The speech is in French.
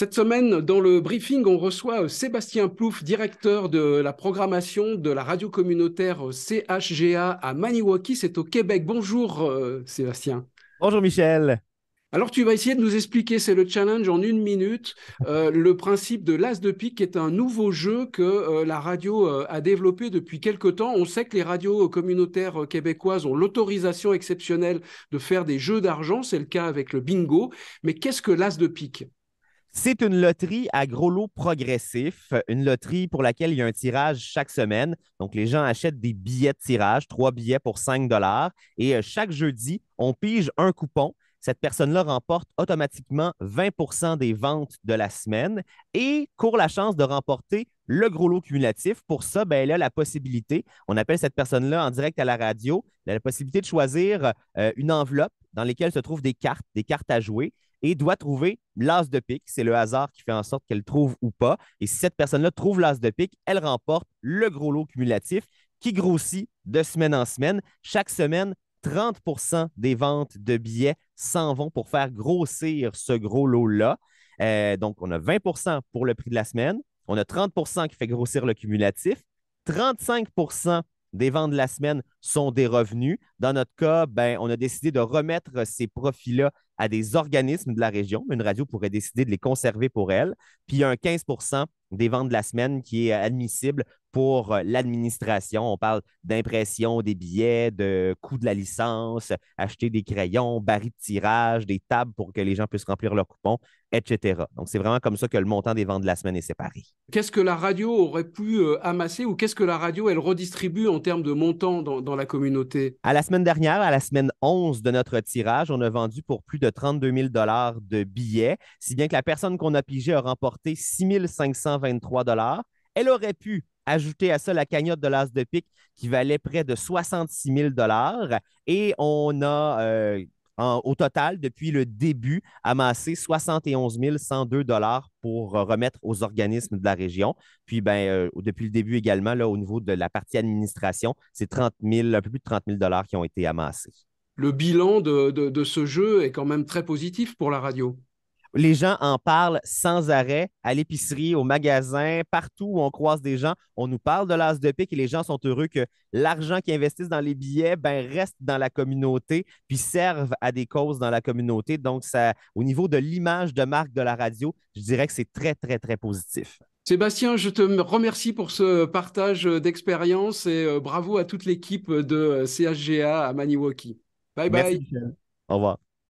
Cette semaine, dans le briefing, on reçoit euh, Sébastien Plouf, directeur de la programmation de la radio communautaire euh, CHGA à Maniwaki, c'est au Québec. Bonjour euh, Sébastien. Bonjour Michel. Alors tu vas essayer de nous expliquer, c'est le challenge en une minute, le principe de l'As de pique est un nouveau jeu que la radio a développé depuis quelque temps. On sait que les radios communautaires québécoises ont l'autorisation exceptionnelle de faire des jeux d'argent, c'est le cas avec le bingo, mais qu'est-ce que l'As de pique c'est une loterie à gros lot progressif, une loterie pour laquelle il y a un tirage chaque semaine. Donc, les gens achètent des billets de tirage, trois billets pour 5 Et euh, chaque jeudi, on pige un coupon. Cette personne-là remporte automatiquement 20 des ventes de la semaine et court la chance de remporter le gros lot cumulatif. Pour ça, ben, elle a la possibilité, on appelle cette personne-là en direct à la radio, elle a la possibilité de choisir euh, une enveloppe dans laquelle se trouvent des cartes, des cartes à jouer et doit trouver l'as de pique. C'est le hasard qui fait en sorte qu'elle trouve ou pas. Et si cette personne-là trouve l'as de pique, elle remporte le gros lot cumulatif qui grossit de semaine en semaine. Chaque semaine, 30 des ventes de billets s'en vont pour faire grossir ce gros lot-là. Euh, donc, on a 20 pour le prix de la semaine. On a 30 qui fait grossir le cumulatif. 35 des ventes de la semaine sont des revenus. Dans notre cas, ben, on a décidé de remettre ces profits-là à des organismes de la région. Une radio pourrait décider de les conserver pour elle. Puis il y a un 15 des ventes de la semaine qui est admissible pour euh, l'administration. On parle d'impression des billets, de coût de la licence, acheter des crayons, barils de tirage, des tables pour que les gens puissent remplir leurs coupons, etc. Donc, c'est vraiment comme ça que le montant des ventes de la semaine est séparé. Qu'est-ce que la radio aurait pu euh, amasser ou qu'est-ce que la radio, elle redistribue en termes de montant dans, dans la communauté? À la semaine dernière, à la semaine 11 de notre tirage, on a vendu pour plus de 32 000 de billets, si bien que la personne qu'on a pigée a remporté 6 523 Elle aurait pu Ajouter à ça la cagnotte de l'As de pique qui valait près de 66 000 et on a euh, au total, depuis le début, amassé 71 102 dollars pour remettre aux organismes de la région. Puis, ben, euh, depuis le début également, là, au niveau de la partie administration, c'est 30 un peu plus de 30 000 dollars qui ont été amassés. Le bilan de ce jeu est quand même très positif pour la radio. Les gens en parlent sans arrêt à l'épicerie, au magasin, partout où on croise des gens. On nous parle de l'as de pique et les gens sont heureux que l'argent qu'ils investissent dans les billets ben, reste dans la communauté puis serve à des causes dans la communauté. Donc, ça, au niveau de l'image de marque de la radio, je dirais que c'est très, très, très positif. Sébastien, je te remercie pour ce partage d'expérience et euh, bravo à toute l'équipe de euh, CHGA à Maniwaki. Bye bye. Au revoir.